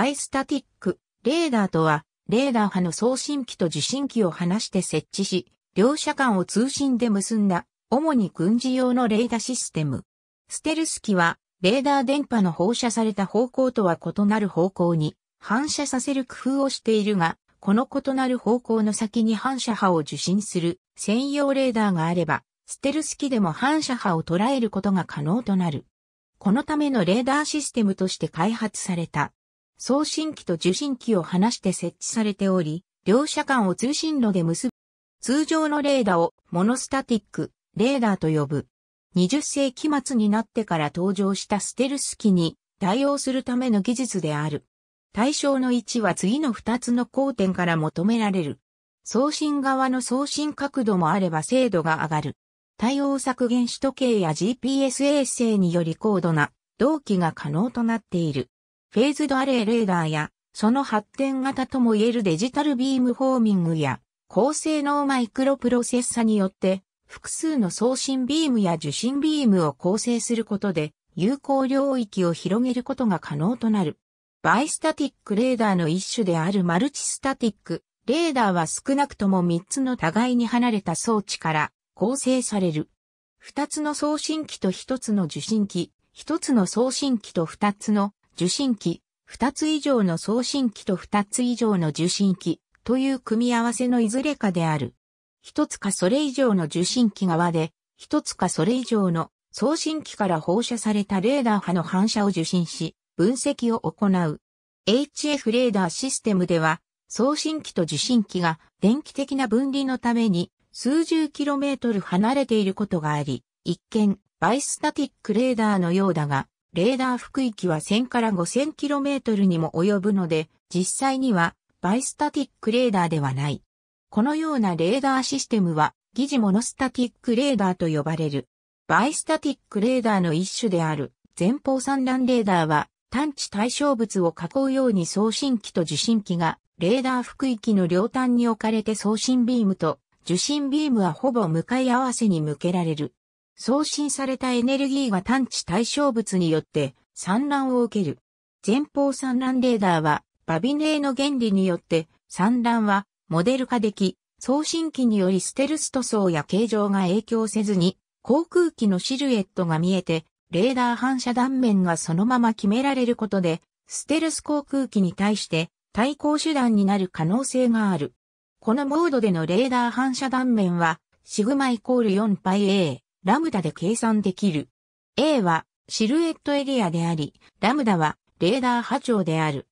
バイスタティック、レーダーとは、レーダー波の送信機と受信機を離して設置し、両者間を通信で結んだ、主に軍事用のレーダーシステム。ステルス機は、レーダー電波の放射された方向とは異なる方向に反射させる工夫をしているが、この異なる方向の先に反射波を受信する専用レーダーがあれば、ステルス機でも反射波を捉えることが可能となる。このためのレーダーシステムとして開発された送信機と受信機を離して設置されており、両者間を通信路で結ぶ。通常のレーダをモノスタティック、レーダーと呼ぶ。20世紀末になってから登場したステルス機に対応するための技術である。対象の位置は次の2つの交点から求められる。送信側の送信角度もあれば精度が上がる。対応削減首都計や GPS 衛星により高度な同期が可能となっている。フェーズドアレイレーダーや、その発展型ともいえるデジタルビームフォーミングや、高性能マイクロプロセッサによって、複数の送信ビームや受信ビームを構成することで、有効領域を広げることが可能となる。バイスタティックレーダーの一種であるマルチスタティックレーダーは少なくとも3つの互いに離れた装置から構成される。2つの送信機と1つの受信機、1つの送信機と2つの受信機、2つ以上の送信機と2つ以上の受信機という組み合わせのいずれかである。1つかそれ以上の受信機側で、1つかそれ以上の送信機から放射されたレーダー波の反射を受信し、分析を行う。HF レーダーシステムでは、送信機と受信機が電気的な分離のために数十キロメートル離れていることがあり、一見、バイスタティックレーダーのようだが、レーダー副域は1000から 5000km にも及ぶので、実際にはバイスタティックレーダーではない。このようなレーダーシステムは、疑似モノスタティックレーダーと呼ばれる。バイスタティックレーダーの一種である前方散乱レーダーは探知対象物を囲うように送信機と受信機がレーダー副域の両端に置かれて送信ビームと受信ビームはほぼ向かい合わせに向けられる。送信されたエネルギーが探知対象物によって産卵を受ける。前方産卵レーダーは、バビネーの原理によって産卵はモデル化でき、送信機によりステルス塗装や形状が影響せずに、航空機のシルエットが見えて、レーダー反射断面がそのまま決められることで、ステルス航空機に対して対抗手段になる可能性がある。このモードでのレーダー反射断面は、シグマイコール 4πA。ラムダで計算できる。A はシルエットエリアであり、ラムダはレーダー波長である。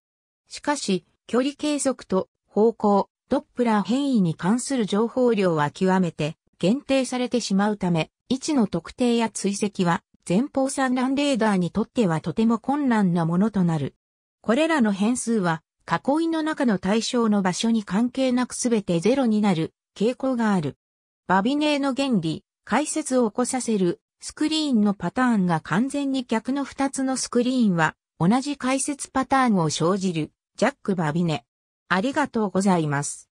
しかし、距離計測と方向、ドップラー変異に関する情報量は極めて限定されてしまうため、位置の特定や追跡は前方産卵レーダーにとってはとても困難なものとなる。これらの変数は囲いの中の対象の場所に関係なくすべてゼロになる傾向がある。バビネーの原理、解説を起こさせるスクリーンのパターンが完全に逆の2つのスクリーンは同じ解説パターンを生じるジャック・バビネ。ありがとうございます。